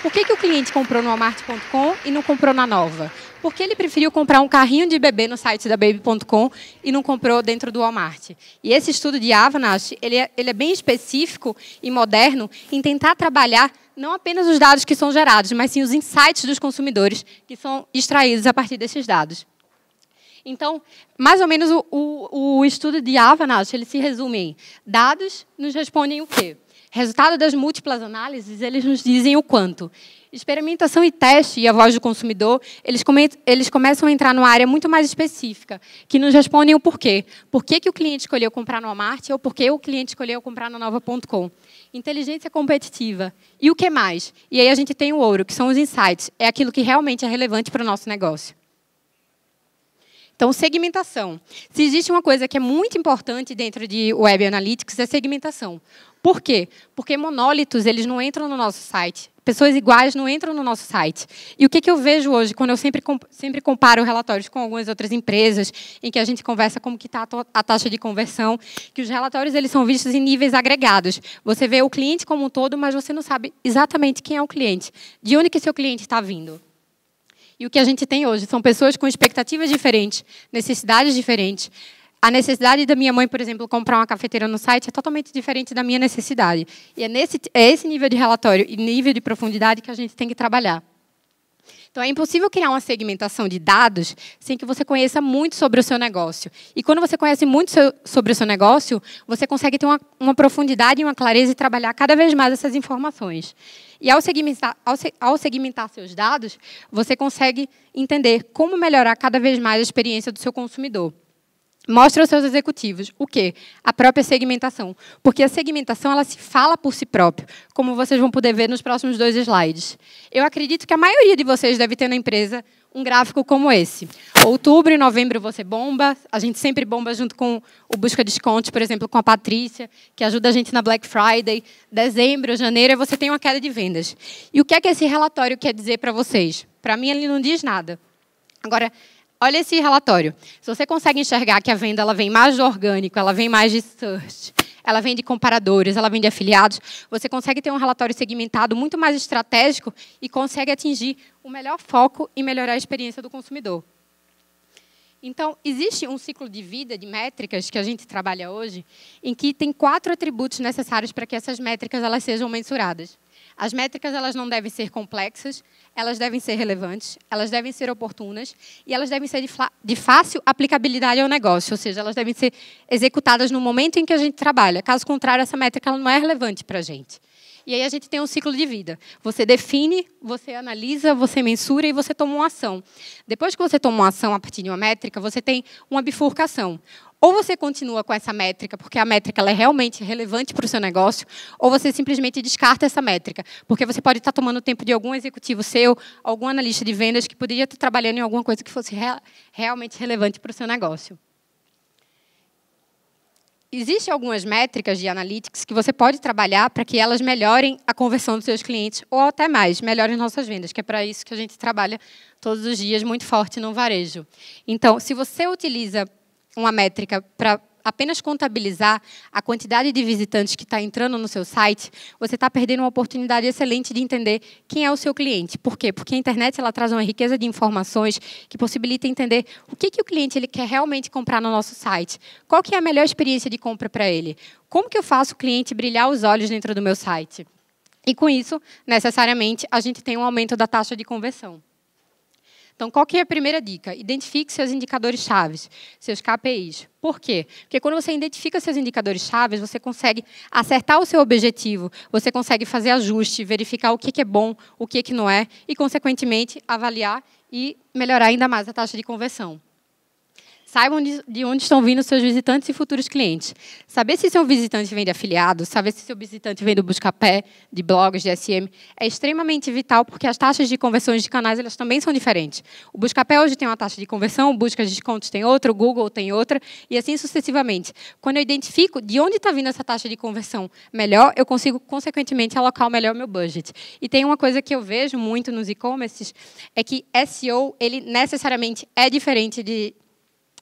Por que, que o cliente comprou no Walmart.com e não comprou na Nova? Por que ele preferiu comprar um carrinho de bebê no site da Baby.com e não comprou dentro do Walmart? E esse estudo de Avanash, ele é, ele é bem específico e moderno em tentar trabalhar não apenas os dados que são gerados, mas sim os insights dos consumidores que são extraídos a partir desses dados. Então, mais ou menos o, o, o estudo de Avanash, ele se resume em dados nos respondem o quê? Resultado das múltiplas análises, eles nos dizem o quanto. Experimentação e teste e a voz do consumidor, eles, come eles começam a entrar numa área muito mais específica, que nos respondem o porquê. Por que, que o cliente escolheu comprar no Walmart ou por que o cliente escolheu comprar na Nova.com. Inteligência competitiva. E o que mais? E aí a gente tem o ouro, que são os insights. É aquilo que realmente é relevante para o nosso negócio. Então, segmentação. Se existe uma coisa que é muito importante dentro de Web Analytics é segmentação. Por quê? Porque monólitos eles não entram no nosso site. Pessoas iguais não entram no nosso site. E o que, que eu vejo hoje, quando eu sempre, sempre comparo relatórios com algumas outras empresas, em que a gente conversa como que está a taxa de conversão, que os relatórios eles são vistos em níveis agregados. Você vê o cliente como um todo, mas você não sabe exatamente quem é o cliente, de onde que seu cliente está vindo. E o que a gente tem hoje são pessoas com expectativas diferentes, necessidades diferentes. A necessidade da minha mãe, por exemplo, comprar uma cafeteira no site é totalmente diferente da minha necessidade. E é, nesse, é esse nível de relatório e nível de profundidade que a gente tem que trabalhar. Então, é impossível criar uma segmentação de dados sem que você conheça muito sobre o seu negócio. E quando você conhece muito seu, sobre o seu negócio, você consegue ter uma, uma profundidade e uma clareza e trabalhar cada vez mais essas informações. E ao segmentar, ao, ao segmentar seus dados, você consegue entender como melhorar cada vez mais a experiência do seu consumidor mostra aos seus executivos o quê? A própria segmentação. Porque a segmentação ela se fala por si próprio, como vocês vão poder ver nos próximos dois slides. Eu acredito que a maioria de vocês deve ter na empresa um gráfico como esse. Outubro e novembro você bomba, a gente sempre bomba junto com o Busca Desconto, por exemplo, com a Patrícia, que ajuda a gente na Black Friday. Dezembro, janeiro, você tem uma queda de vendas. E o que é que esse relatório quer dizer para vocês? Para mim, ele não diz nada. Agora, Olha esse relatório. Se você consegue enxergar que a venda ela vem mais do orgânico, ela vem mais de search, ela vem de comparadores, ela vem de afiliados, você consegue ter um relatório segmentado muito mais estratégico e consegue atingir o melhor foco e melhorar a experiência do consumidor. Então, existe um ciclo de vida de métricas que a gente trabalha hoje, em que tem quatro atributos necessários para que essas métricas elas sejam mensuradas. As métricas elas não devem ser complexas, elas devem ser relevantes, elas devem ser oportunas e elas devem ser de, de fácil aplicabilidade ao negócio, ou seja, elas devem ser executadas no momento em que a gente trabalha. Caso contrário, essa métrica não é relevante para a gente. E aí a gente tem um ciclo de vida. Você define, você analisa, você mensura e você toma uma ação. Depois que você toma uma ação a partir de uma métrica, você tem uma bifurcação. Ou você continua com essa métrica, porque a métrica é realmente relevante para o seu negócio, ou você simplesmente descarta essa métrica, porque você pode estar tomando o tempo de algum executivo seu, algum analista de vendas que poderia estar trabalhando em alguma coisa que fosse realmente relevante para o seu negócio. Existem algumas métricas de analytics que você pode trabalhar para que elas melhorem a conversão dos seus clientes, ou até mais, melhorem nossas vendas, que é para isso que a gente trabalha todos os dias muito forte no varejo. Então, se você utiliza uma métrica para apenas contabilizar a quantidade de visitantes que está entrando no seu site, você está perdendo uma oportunidade excelente de entender quem é o seu cliente. Por quê? Porque a internet ela traz uma riqueza de informações que possibilita entender o que, que o cliente ele quer realmente comprar no nosso site. Qual que é a melhor experiência de compra para ele? Como que eu faço o cliente brilhar os olhos dentro do meu site? E com isso, necessariamente, a gente tem um aumento da taxa de conversão. Então, qual que é a primeira dica? Identifique seus indicadores chaves, seus KPIs. Por quê? Porque quando você identifica seus indicadores chaves, você consegue acertar o seu objetivo, você consegue fazer ajuste, verificar o que é bom, o que não é, e, consequentemente, avaliar e melhorar ainda mais a taxa de conversão. Saibam de onde estão vindo seus visitantes e futuros clientes. Saber se seu visitante vem de afiliado, saber se seu visitante vem do Buscapé, de blogs, de SM, é extremamente vital porque as taxas de conversões de canais elas também são diferentes. O Buscapé hoje tem uma taxa de conversão, o busca de descontos tem outra, o Google tem outra, e assim sucessivamente. Quando eu identifico de onde está vindo essa taxa de conversão melhor, eu consigo, consequentemente, alocar melhor meu budget. E tem uma coisa que eu vejo muito nos e-commerces, é que SEO, ele necessariamente é diferente de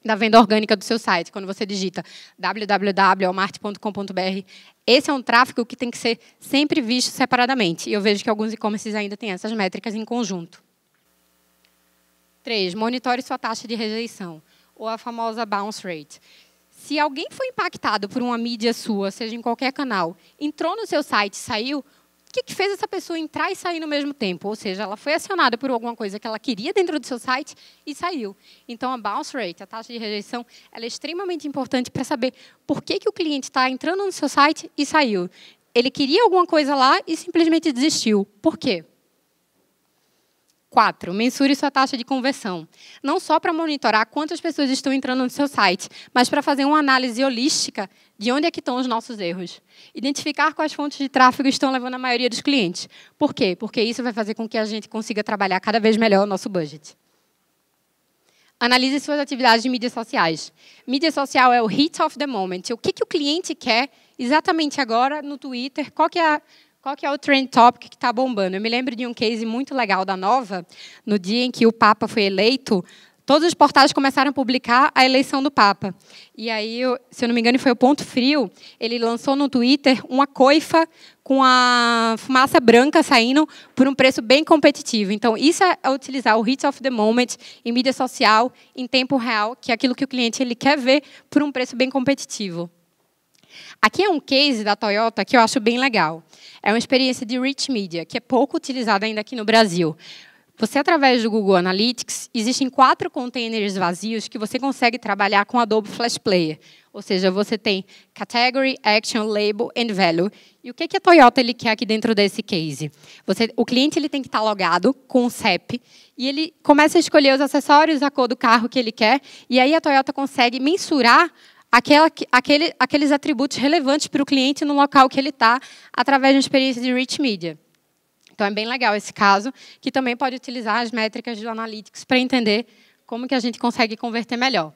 da venda orgânica do seu site, quando você digita www.almart.com.br. Esse é um tráfego que tem que ser sempre visto separadamente. E eu vejo que alguns e-commerces ainda têm essas métricas em conjunto. 3. Monitore sua taxa de rejeição, ou a famosa bounce rate. Se alguém foi impactado por uma mídia sua, seja em qualquer canal, entrou no seu site, saiu, que, que fez essa pessoa entrar e sair no mesmo tempo? Ou seja, ela foi acionada por alguma coisa que ela queria dentro do seu site e saiu. Então, a bounce rate, a taxa de rejeição, ela é extremamente importante para saber por que, que o cliente está entrando no seu site e saiu. Ele queria alguma coisa lá e simplesmente desistiu. Por quê? 4. Mensure sua taxa de conversão. Não só para monitorar quantas pessoas estão entrando no seu site, mas para fazer uma análise holística de onde é que estão os nossos erros. Identificar quais fontes de tráfego estão levando a maioria dos clientes. Por quê? Porque isso vai fazer com que a gente consiga trabalhar cada vez melhor o nosso budget. Analise suas atividades de mídias sociais. Mídia social é o hit of the moment. O que, que o cliente quer exatamente agora no Twitter? Qual que é a qual que é o trend topic que está bombando. Eu me lembro de um case muito legal da Nova, no dia em que o Papa foi eleito, todos os portais começaram a publicar a eleição do Papa. E aí, se eu não me engano, foi o Ponto Frio, ele lançou no Twitter uma coifa com a fumaça branca saindo por um preço bem competitivo. Então, isso é utilizar o hit of the moment em mídia social, em tempo real, que é aquilo que o cliente ele quer ver por um preço bem competitivo. Aqui é um case da Toyota que eu acho bem legal. É uma experiência de rich media, que é pouco utilizada ainda aqui no Brasil. Você, através do Google Analytics, existem quatro containers vazios que você consegue trabalhar com Adobe Flash Player. Ou seja, você tem Category, Action, Label and Value. E o que, a Toyota ele quer aqui dentro desse case? Você, o cliente ele tem que estar logado com o CEP e ele começa a escolher os acessórios, a cor do carro que ele quer. E aí a Toyota consegue mensurar aquela, aquele, aqueles atributos relevantes para o cliente no local que ele está, através de uma experiência de rich media. Então, é bem legal esse caso, que também pode utilizar as métricas do Analytics para entender como que a gente consegue converter melhor.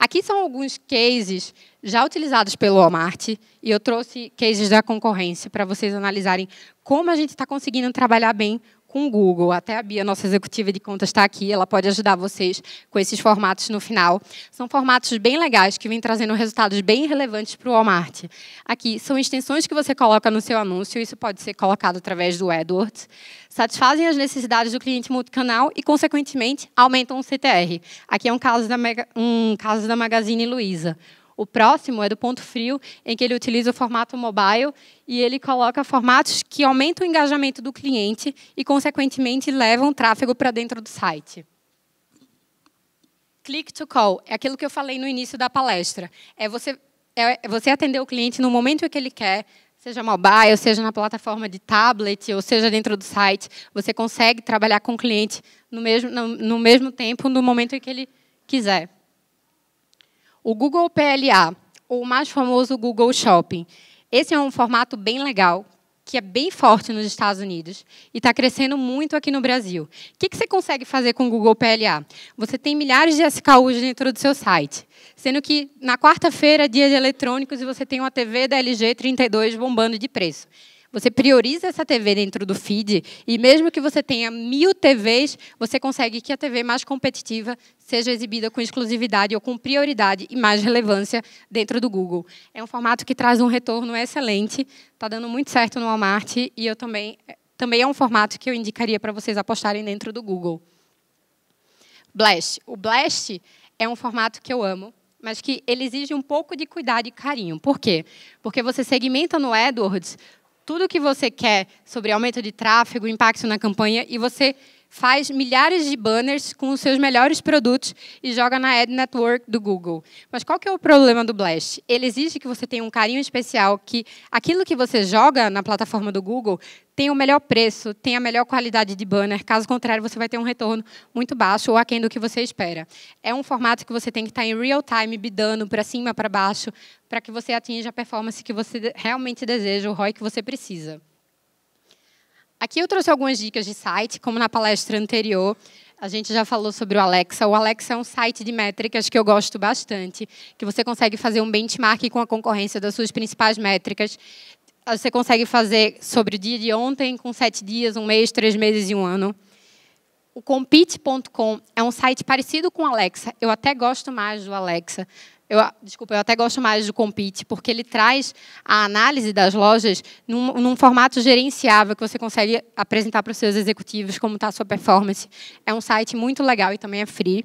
Aqui são alguns cases já utilizados pelo Walmart, e eu trouxe cases da concorrência para vocês analisarem como a gente está conseguindo trabalhar bem com o Google. Até a Bia, nossa executiva de contas, está aqui. Ela pode ajudar vocês com esses formatos no final. São formatos bem legais que vêm trazendo resultados bem relevantes para o Walmart. Aqui são extensões que você coloca no seu anúncio. Isso pode ser colocado através do AdWords. Satisfazem as necessidades do cliente multicanal e, consequentemente, aumentam o CTR. Aqui é um caso da, Mega, um caso da Magazine Luiza. O próximo é do Ponto Frio, em que ele utiliza o formato mobile e ele coloca formatos que aumentam o engajamento do cliente e, consequentemente, levam tráfego para dentro do site. Click to call é aquilo que eu falei no início da palestra. É você, é, é você atender o cliente no momento que ele quer, seja mobile, seja na plataforma de tablet, ou seja dentro do site, você consegue trabalhar com o cliente no mesmo, no, no mesmo tempo, no momento em que ele quiser o Google PLA, ou mais famoso Google Shopping. Esse é um formato bem legal, que é bem forte nos Estados Unidos e está crescendo muito aqui no Brasil. O que, que, você consegue fazer com o Google PLA? Você tem milhares de SKUs dentro do seu site, sendo que na quarta-feira, é dia de eletrônicos, você tem uma TV da LG 32 bombando de preço. Você prioriza essa TV dentro do feed e mesmo que você tenha mil TVs, você consegue que a TV mais competitiva seja exibida com exclusividade ou com prioridade e mais relevância dentro do Google. É um formato que traz um retorno excelente, está dando muito certo no Walmart e eu também também é um formato que eu indicaria para vocês apostarem dentro do Google. Blast. O Blast é um formato que eu amo mas que ele exige um pouco de cuidado e carinho. Por quê? Porque você segmenta no AdWords tudo que você quer sobre aumento de tráfego, impacto na campanha, e você faz milhares de banners com os seus melhores produtos e joga na Ad Network do Google. Mas qual que é o problema do Blast? Ele exige que você tenha um carinho especial, que aquilo que você joga na plataforma do Google tenha o melhor preço, tenha a melhor qualidade de banner. Caso contrário, você vai ter um retorno muito baixo ou aquém do que você espera. É um formato que você tem que estar em real time, bidando para cima, para baixo, para que você atinja a performance que você realmente deseja, o ROI que você precisa. Aqui eu trouxe algumas dicas de site, como na palestra anterior. A gente já falou sobre o Alexa. O Alexa é um site de métricas que eu gosto bastante, que você consegue fazer um benchmark com a concorrência das suas principais métricas. Você consegue fazer sobre o dia de ontem, com sete dias, um mês, três meses e um ano. O compete.com é um site parecido com o Alexa. Eu até gosto mais do Alexa, eu, desculpa, eu até gosto mais do Compete, porque ele traz a análise das lojas num, num formato gerenciável que você consegue apresentar para os seus executivos como está a sua performance. É um site muito legal e também é free.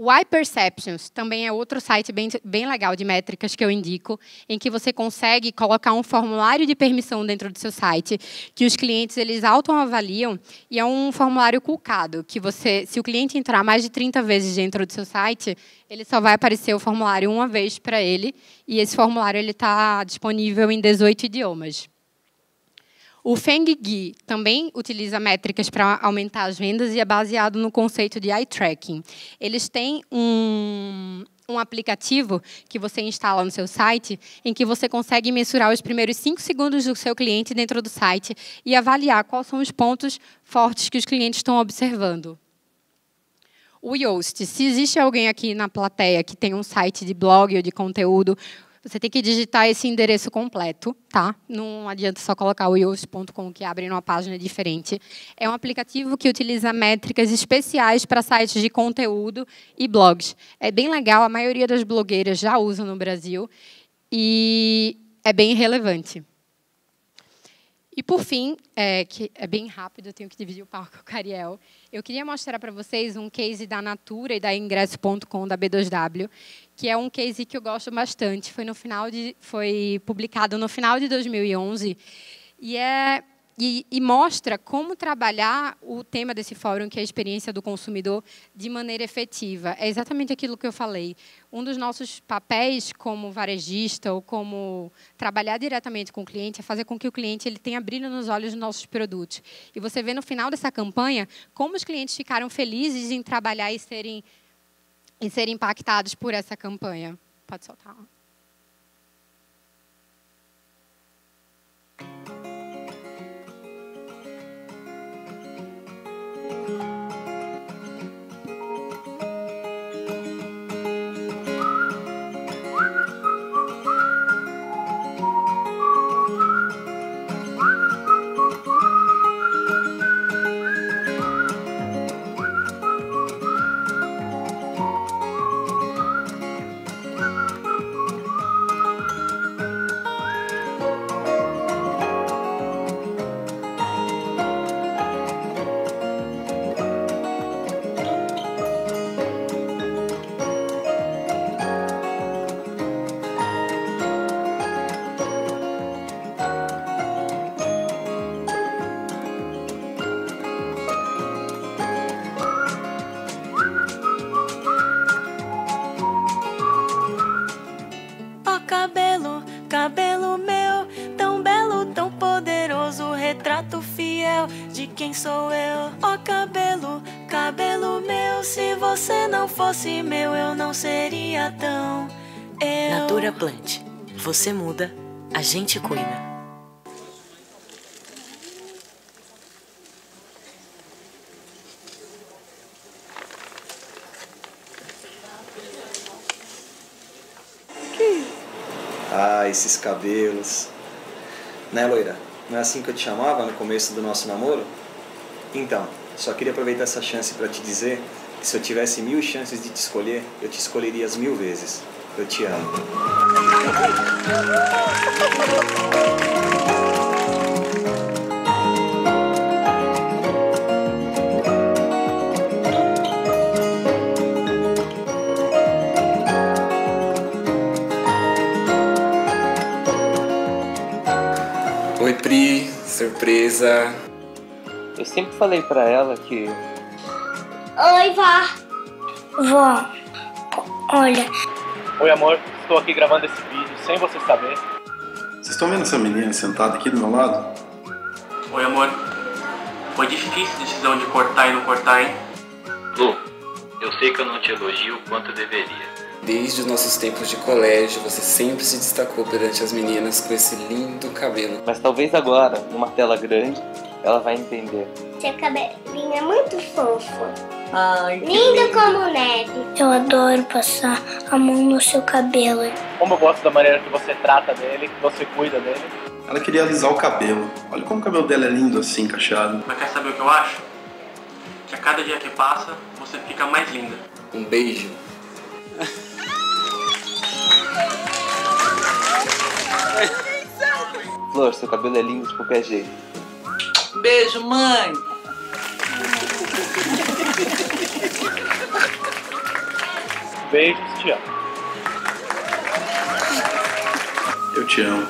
O iPerceptions também é outro site bem, bem legal de métricas que eu indico, em que você consegue colocar um formulário de permissão dentro do seu site, que os clientes eles autoavaliam, e é um formulário culcado, que você, se o cliente entrar mais de 30 vezes dentro do seu site, ele só vai aparecer o formulário uma vez para ele, e esse formulário ele está disponível em 18 idiomas. O Feng Gui também utiliza métricas para aumentar as vendas e é baseado no conceito de eye tracking. Eles têm um, um aplicativo que você instala no seu site, em que você consegue mensurar os primeiros cinco segundos do seu cliente dentro do site e avaliar quais são os pontos fortes que os clientes estão observando. O Yoast, se existe alguém aqui na plateia que tem um site de blog ou de conteúdo, você tem que digitar esse endereço completo, tá? Não adianta só colocar o yoast.com que abre numa página diferente. É um aplicativo que utiliza métricas especiais para sites de conteúdo e blogs. É bem legal, a maioria das blogueiras já usa no Brasil e é bem relevante. E por fim, é, que é bem rápido, eu tenho que dividir o palco com o Cariel. Eu queria mostrar para vocês um case da Natura e da ingresso.com da B2W, que é um case que eu gosto bastante. Foi no final de foi publicado no final de 2011 e é e, e, mostra como trabalhar o tema desse fórum, que é a experiência do consumidor, de maneira efetiva. É exatamente aquilo que eu falei. Um dos nossos papéis como varejista ou como trabalhar diretamente com o cliente é fazer com que o cliente ele tenha brilho nos olhos dos nossos produtos. E você vê no final dessa campanha como os clientes ficaram felizes em trabalhar e serem, e serem impactados por essa campanha. Pode soltar. quem sou eu? oh, cabelo, cabelo meu, se você não fosse meu, eu não seria tão eu. Natura Plant. Você muda, a gente cuida. Ah, esses cabelos. Né, loira? Não é assim que eu te chamava no começo do nosso namoro? Então, só queria aproveitar essa chance para te dizer que se eu tivesse mil chances de te escolher, eu te escolheria as mil vezes. Eu te amo. Oi, Pri, surpresa. Eu sempre falei pra ela que. Oi, vó. Vó, olha. Oi, amor. Estou aqui gravando esse vídeo sem você saber. Vocês estão vendo essa menina sentada aqui do meu lado? Oi, amor. Foi difícil a decisão de cortar e não cortar, hein? Lu, eu sei que eu não te elogio o quanto deveria. Desde os nossos tempos de colégio, você sempre se destacou perante as meninas com esse lindo cabelo. Mas talvez agora, numa tela grande, ela vai entender. Seu cabelinho é muito fofo. Ai, Lindo lindo. como neve. Eu adoro passar a mão no seu cabelo. Como eu gosto da maneira que você trata dele, que você cuida dele. Ela queria alisar o cabelo. Olha como o cabelo dela é lindo assim, cacheado. Mas quer saber o que eu acho? Que a cada dia que passa, você fica mais linda. Um beijo. Flor, seu cabelo é lindo de qualquer jeito. Beijo, mãe. Beijos, te amo. Eu te amo.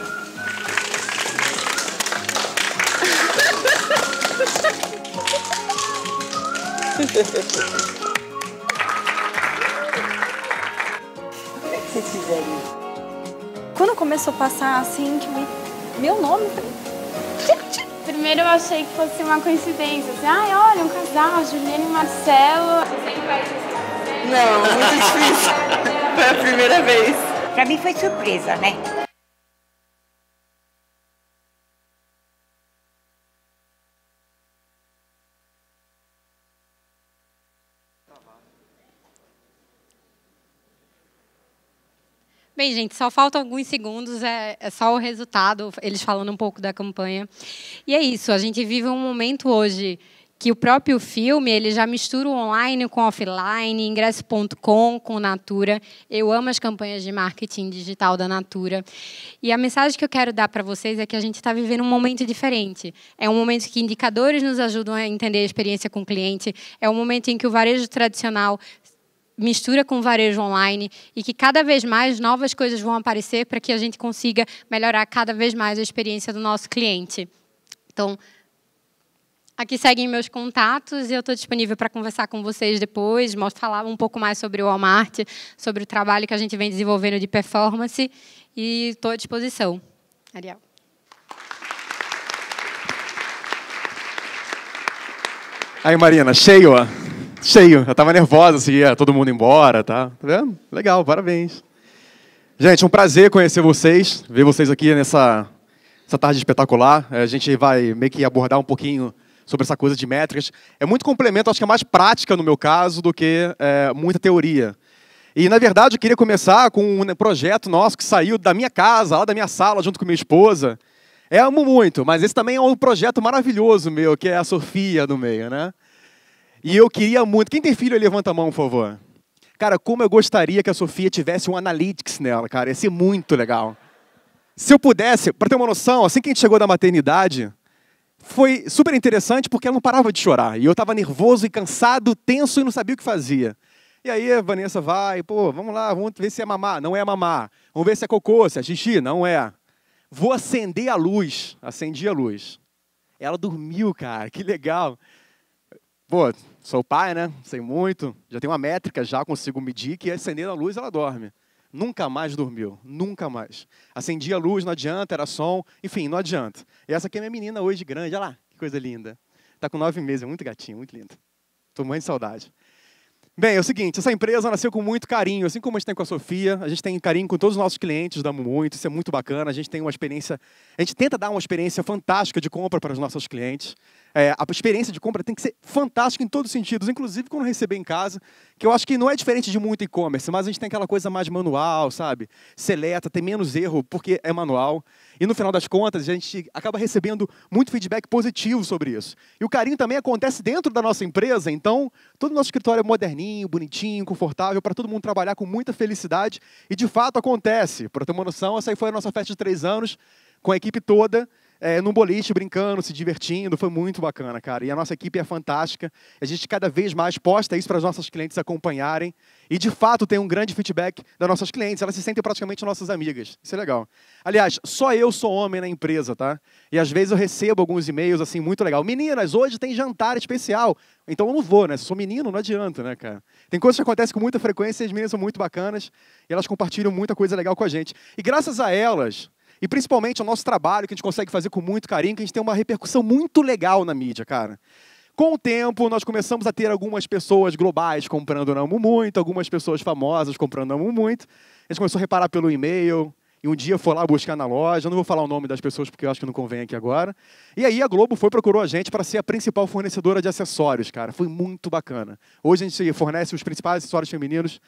Quando começou a passar assim, que me... meu nome, primeiro eu achei que fosse uma coincidência. Assim, ah, olha, um casal, Juliana e Marcelo. Você vai Não, muito difícil. foi a primeira vez. Pra mim foi surpresa, né? Bem, gente, só faltam alguns segundos, é, é só o resultado, eles falando um pouco da campanha. E é isso, a gente vive um momento hoje que o próprio filme ele já mistura o online com offline, ingresso.com com Natura. Eu amo as campanhas de marketing digital da Natura. E a mensagem que eu quero dar para vocês é que a gente está vivendo um momento diferente. É um momento que indicadores nos ajudam a entender a experiência com o cliente. É um momento em que o varejo tradicional mistura com varejo online e que cada vez mais novas coisas vão aparecer para que a gente consiga melhorar cada vez mais a experiência do nosso cliente. Então, Aqui seguem meus contatos e eu estou disponível para conversar com vocês depois, falar um pouco mais sobre o Walmart, sobre o trabalho que a gente vem desenvolvendo de performance e estou à disposição. Ariel. Aí, Marina, cheio, ó cheio. Eu estava nervosa se assim, ia todo mundo embora, tá? Tá vendo? Legal, parabéns. Gente, um prazer conhecer vocês, ver vocês aqui nessa essa tarde espetacular. É, a gente vai meio que abordar um pouquinho sobre essa coisa de métricas. É muito complemento, acho que é mais prática no meu caso do que é, muita teoria. E, na verdade, eu queria começar com um né, projeto nosso que saiu da minha casa, lá da minha sala, junto com minha esposa. Eu é, amo muito, mas esse também é um projeto maravilhoso meu, que é a Sofia no meio, né? E eu queria muito. Quem tem filho aí, levanta a mão, por favor. Cara, como eu gostaria que a Sofia tivesse um analytics nela, cara. Ia ser muito legal. Se eu pudesse, para ter uma noção, assim que a gente chegou da maternidade, foi super interessante porque ela não parava de chorar. E eu estava nervoso e cansado, tenso e não sabia o que fazia. E aí a Vanessa vai, pô, vamos lá, vamos ver se é mamar. Não é mamar. Vamos ver se é cocô, se é xixi. Não é. Vou acender a luz. Acendi a luz. Ela dormiu, cara, que legal. Pô, sou pai, né? Sei muito. Já tenho uma métrica, já consigo medir que acender a luz ela dorme. Nunca mais dormiu, nunca mais. Acendia a luz, não adianta, era som, enfim, não adianta. E essa aqui é minha menina hoje, grande, olha lá, que coisa linda. Está com nove meses, é muito gatinho, muito lindo. Estou muito de saudade. Bem, é o seguinte, essa empresa nasceu com muito carinho, assim como a gente tem com a Sofia, a gente tem carinho com todos os nossos clientes, damos muito, isso é muito bacana, a gente tem uma experiência, a gente tenta dar uma experiência fantástica de compra para os nossos clientes é, a experiência de compra tem que ser fantástica em todos os sentidos, inclusive quando receber em casa, que eu acho que não é diferente de muito e-commerce, mas a gente tem aquela coisa mais manual, sabe? Seleta, tem menos erro porque é manual. E no final das contas, a gente acaba recebendo muito feedback positivo sobre isso. E o carinho também acontece dentro da nossa empresa, então todo o nosso escritório é moderninho, bonitinho, confortável, para todo mundo trabalhar com muita felicidade. E de fato acontece. Para ter uma noção, essa aí foi a nossa festa de três anos, com a equipe toda é, num boliche, brincando, se divertindo. Foi muito bacana, cara. E a nossa equipe é fantástica. A gente cada vez mais posta isso para as nossas clientes acompanharem. E, de fato, tem um grande feedback das nossas clientes. Elas se sentem praticamente nossas amigas. Isso é legal. Aliás, só eu sou homem na empresa, tá? E, às vezes, eu recebo alguns e-mails, assim, muito legal. Meninas, hoje tem jantar especial. Então, eu não vou, né? Se sou menino, não adianta, né, cara? Tem coisas que acontecem com muita frequência e as meninas são muito bacanas. E elas compartilham muita coisa legal com a gente. E, graças a elas, e principalmente o nosso trabalho, que a gente consegue fazer com muito carinho, que a gente tem uma repercussão muito legal na mídia, cara. Com o tempo, nós começamos a ter algumas pessoas globais comprando Namo muito, algumas pessoas famosas comprando Namo muito. A gente começou a reparar pelo e-mail, e um dia foi lá buscar na loja. Eu não vou falar o nome das pessoas porque eu acho que não convém aqui agora. E aí a Globo foi procurou a gente para ser a principal fornecedora de acessórios, cara. Foi muito bacana. Hoje a gente fornece os principais acessórios femininos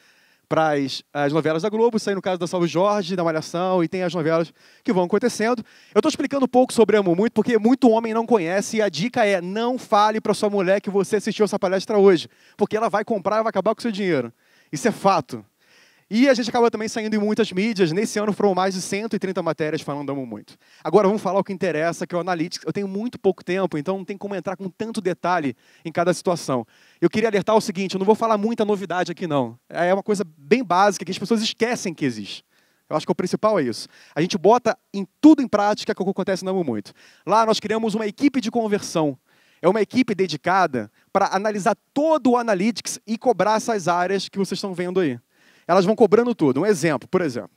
para as novelas da Globo, isso aí no caso da Salve Jorge, da Malhação, e tem as novelas que vão acontecendo. Eu estou explicando um pouco sobre Amo Muito, porque muito homem não conhece, e a dica é, não fale para sua mulher que você assistiu essa palestra hoje, porque ela vai comprar e vai acabar com o seu dinheiro. Isso é fato. E a gente acabou também saindo em muitas mídias. Nesse ano foram mais de 130 matérias falando Amo Muito. Agora vamos falar o que interessa, que é o Analytics. Eu tenho muito pouco tempo, então não tem como entrar com tanto detalhe em cada situação. Eu queria alertar o seguinte, eu não vou falar muita novidade aqui não. É uma coisa bem básica que as pessoas esquecem que existe. Eu acho que o principal é isso. A gente bota em tudo em prática que acontece no Amo Muito. Lá nós criamos uma equipe de conversão. É uma equipe dedicada para analisar todo o Analytics e cobrar essas áreas que vocês estão vendo aí elas vão cobrando tudo. Um exemplo, por exemplo,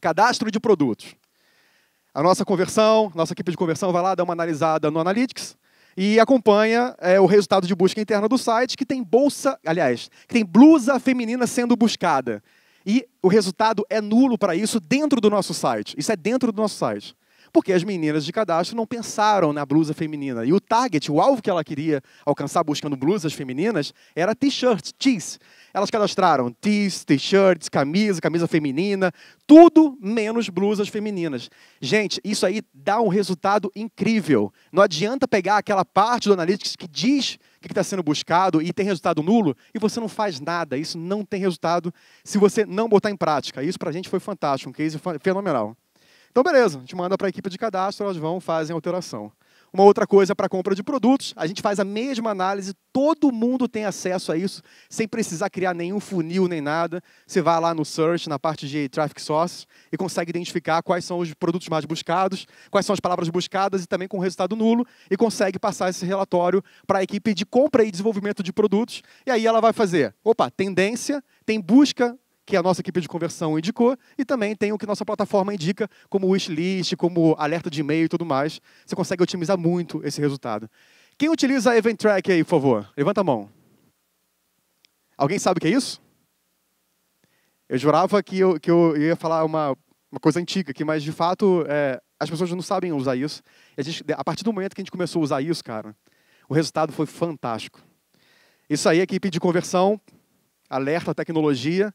cadastro de produtos. A nossa conversão, nossa equipe de conversão vai lá, dá uma analisada no Analytics e acompanha é, o resultado de busca interna do site, que tem bolsa, aliás, que tem blusa feminina sendo buscada. E o resultado é nulo para isso dentro do nosso site. Isso é dentro do nosso site porque as meninas de cadastro não pensaram na blusa feminina. E o target, o alvo que ela queria alcançar buscando blusas femininas, era t-shirts, tees. Elas cadastraram tees, t-shirts, camisa, camisa feminina, tudo menos blusas femininas. Gente, isso aí dá um resultado incrível. Não adianta pegar aquela parte do Analytics que diz o que está sendo buscado e tem resultado nulo e você não faz nada. Isso não tem resultado se você não botar em prática. Isso para a gente foi fantástico, um case fenomenal. Então, beleza, a gente manda para a equipe de cadastro, elas vão, fazem a alteração. Uma outra coisa para compra de produtos, a gente faz a mesma análise, todo mundo tem acesso a isso, sem precisar criar nenhum funil nem nada. Você vai lá no search, na parte de traffic source, e consegue identificar quais são os produtos mais buscados, quais são as palavras buscadas e também com resultado nulo, e consegue passar esse relatório para a equipe de compra e desenvolvimento de produtos. E aí ela vai fazer, opa, tendência, tem busca que a nossa equipe de conversão indicou, e também tem o que nossa plataforma indica, como wishlist, como alerta de e-mail e tudo mais. Você consegue otimizar muito esse resultado. Quem utiliza a Event Track aí, por favor? Levanta a mão. Alguém sabe o que é isso? Eu jurava que eu, que eu ia falar uma, uma coisa antiga aqui, mas de fato é, as pessoas não sabem usar isso. A, gente, a partir do momento que a gente começou a usar isso, cara, o resultado foi fantástico. Isso aí, equipe de conversão, alerta, tecnologia,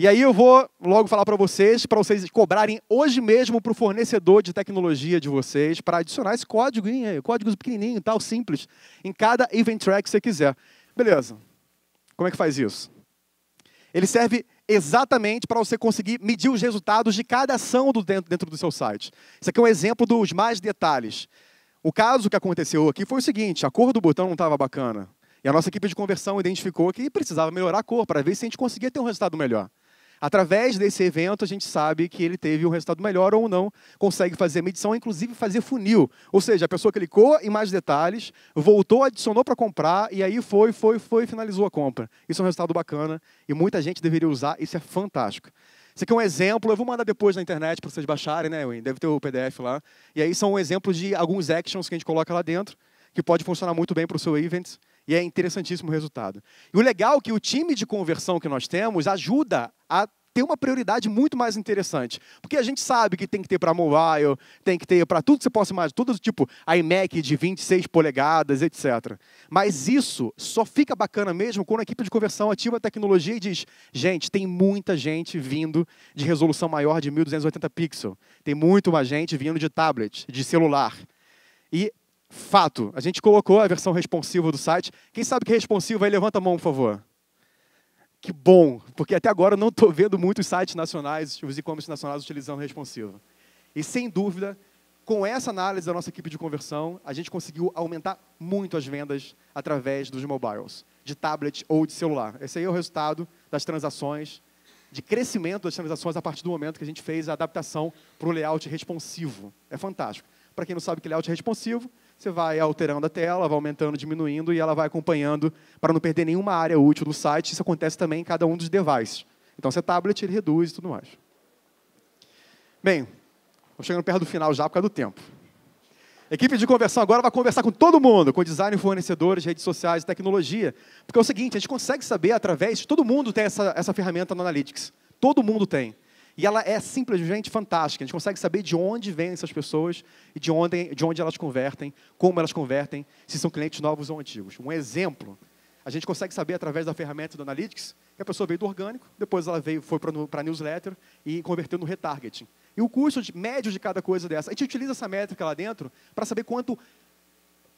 e aí eu vou logo falar para vocês, para vocês cobrarem hoje mesmo para o fornecedor de tecnologia de vocês, para adicionar esse código, códigos pequenininho, tal, simples, em cada event track que você quiser. Beleza. Como é que faz isso? Ele serve exatamente para você conseguir medir os resultados de cada ação do dentro, dentro do seu site. Isso aqui é um exemplo dos mais detalhes. O caso que aconteceu aqui foi o seguinte, a cor do botão não estava bacana. E a nossa equipe de conversão identificou que precisava melhorar a cor para ver se a gente conseguia ter um resultado melhor. Através desse evento, a gente sabe que ele teve um resultado melhor ou não, consegue fazer a medição, inclusive fazer funil. Ou seja, a pessoa clicou em mais detalhes, voltou, adicionou para comprar, e aí foi, foi, foi e finalizou a compra. Isso é um resultado bacana e muita gente deveria usar, isso é fantástico. Isso aqui é um exemplo, eu vou mandar depois na internet para vocês baixarem, né, Win? Deve ter o PDF lá. E aí são exemplos de alguns actions que a gente coloca lá dentro, que pode funcionar muito bem para o seu event, e é interessantíssimo o resultado. E o legal é que o time de conversão que nós temos ajuda a ter uma prioridade muito mais interessante. Porque a gente sabe que tem que ter para mobile, tem que ter para tudo que você possa imaginar, tudo tipo iMac de 26 polegadas, etc. Mas isso só fica bacana mesmo quando a equipe de conversão ativa a tecnologia e diz: gente, tem muita gente vindo de resolução maior de 1280 pixels, tem muito mais gente vindo de tablet, de celular. E fato, a gente colocou a versão responsiva do site. Quem sabe que é responsiva aí levanta a mão, por favor que bom, porque até agora eu não estou vendo muitos sites nacionais, os e-commerce nacionais utilizando responsivo. E sem dúvida, com essa análise da nossa equipe de conversão, a gente conseguiu aumentar muito as vendas através dos mobiles, de tablet ou de celular. Esse aí é o resultado das transações, de crescimento das transações a partir do momento que a gente fez a adaptação para o layout responsivo. É fantástico. Para quem não sabe o que é layout responsivo, você vai alterando a tela, vai aumentando, diminuindo e ela vai acompanhando para não perder nenhuma área útil do site. Isso acontece também em cada um dos devices. Então, se é tablet, ele reduz e tudo mais. Bem, estou chegando perto do final já por causa do tempo. equipe de conversão agora vai conversar com todo mundo, com design, fornecedores, redes sociais, tecnologia. Porque é o seguinte, a gente consegue saber através, todo mundo tem essa, essa ferramenta no Analytics. Todo mundo tem. E ela é simplesmente fantástica. A gente consegue saber de onde vêm essas pessoas e de onde, de onde elas convertem, como elas convertem, se são clientes novos ou antigos. Um exemplo, a gente consegue saber através da ferramenta do Analytics que a pessoa veio do orgânico, depois ela veio, foi para a newsletter e converteu no retargeting. E o custo de, médio de cada coisa dessa. A gente utiliza essa métrica lá dentro para saber quanto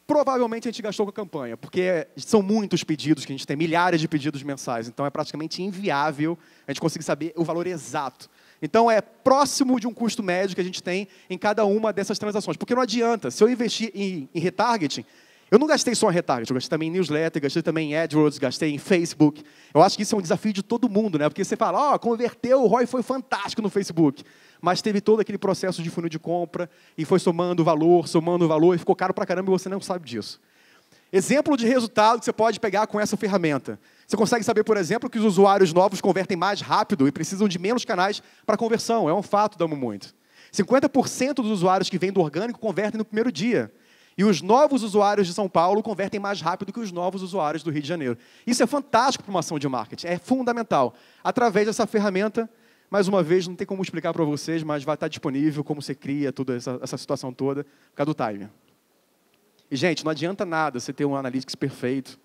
provavelmente a gente gastou com a campanha, porque são muitos pedidos que a gente tem, milhares de pedidos mensais, então é praticamente inviável a gente conseguir saber o valor exato. Então é próximo de um custo médio que a gente tem em cada uma dessas transações. Porque não adianta, se eu investir em, em retargeting, eu não gastei só em retargeting, eu gastei também em newsletter, gastei também em AdWords, gastei em Facebook. Eu acho que isso é um desafio de todo mundo, né? Porque você fala, ó, oh, converteu, o ROI foi fantástico no Facebook. Mas teve todo aquele processo de funil de compra e foi somando valor, somando valor e ficou caro pra caramba e você não sabe disso. Exemplo de resultado que você pode pegar com essa ferramenta. Você consegue saber, por exemplo, que os usuários novos convertem mais rápido e precisam de menos canais para conversão. É um fato, damos muito. 50% dos usuários que vêm do orgânico convertem no primeiro dia. E os novos usuários de São Paulo convertem mais rápido que os novos usuários do Rio de Janeiro. Isso é fantástico para uma ação de marketing, é fundamental. Através dessa ferramenta, mais uma vez, não tem como explicar para vocês, mas vai estar tá disponível como você cria toda essa, essa situação toda por causa do timer. E, gente, não adianta nada você ter um analytics perfeito,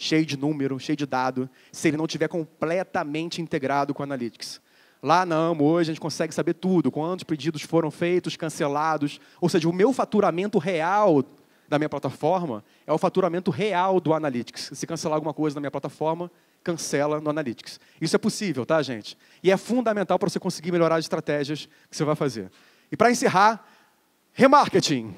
cheio de número, cheio de dado, se ele não tiver completamente integrado com o Analytics. Lá não. hoje, a gente consegue saber tudo, quantos pedidos foram feitos, cancelados, ou seja, o meu faturamento real da minha plataforma é o faturamento real do Analytics. Se cancelar alguma coisa na minha plataforma, cancela no Analytics. Isso é possível, tá, gente? E é fundamental para você conseguir melhorar as estratégias que você vai fazer. E para encerrar, remarketing.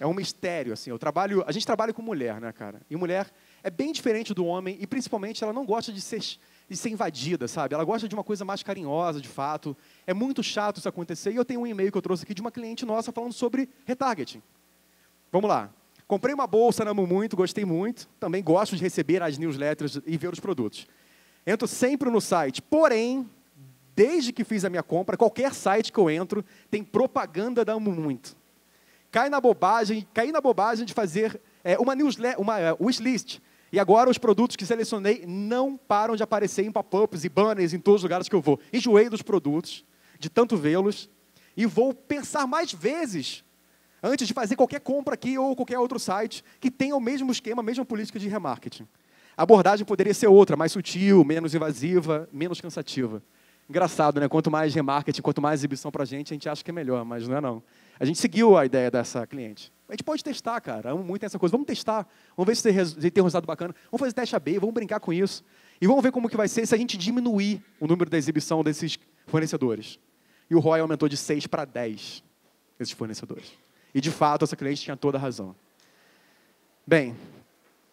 É um mistério, assim, eu trabalho, a gente trabalha com mulher, né, cara? E mulher é bem diferente do homem e principalmente ela não gosta de ser, de ser invadida, sabe? Ela gosta de uma coisa mais carinhosa, de fato. É muito chato isso acontecer. E eu tenho um e-mail que eu trouxe aqui de uma cliente nossa falando sobre retargeting. Vamos lá. Comprei uma bolsa amo Muito, gostei muito. Também gosto de receber as newsletters e ver os produtos. Entro sempre no site, porém, desde que fiz a minha compra, qualquer site que eu entro tem propaganda da Amo Muito. Cai na bobagem, caí na bobagem de fazer é, uma newsletter, uma é, wishlist e agora os produtos que selecionei não param de aparecer em pop-ups e banners em todos os lugares que eu vou. Enjoei dos produtos, de tanto vê-los, e vou pensar mais vezes antes de fazer qualquer compra aqui ou qualquer outro site que tenha o mesmo esquema, a mesma política de remarketing. A abordagem poderia ser outra, mais sutil, menos invasiva, menos cansativa. Engraçado, né? Quanto mais remarketing, quanto mais exibição para a gente, a gente acha que é melhor, mas não é não. A gente seguiu a ideia dessa cliente. A gente pode testar, cara. Amo muito essa coisa. Vamos testar. Vamos ver se tem um resultado bacana. Vamos fazer teste AB, vamos brincar com isso. E vamos ver como que vai ser se a gente diminuir o número da exibição desses fornecedores. E o ROI aumentou de 6 para 10, esses fornecedores. E, de fato, essa cliente tinha toda a razão. Bem,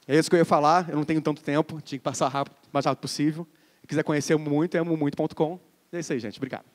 é isso que eu ia falar. Eu não tenho tanto tempo. Tinha que passar rápido, mais rápido possível. Se quiser conhecer muito, é muito.com. É isso aí, gente. Obrigado.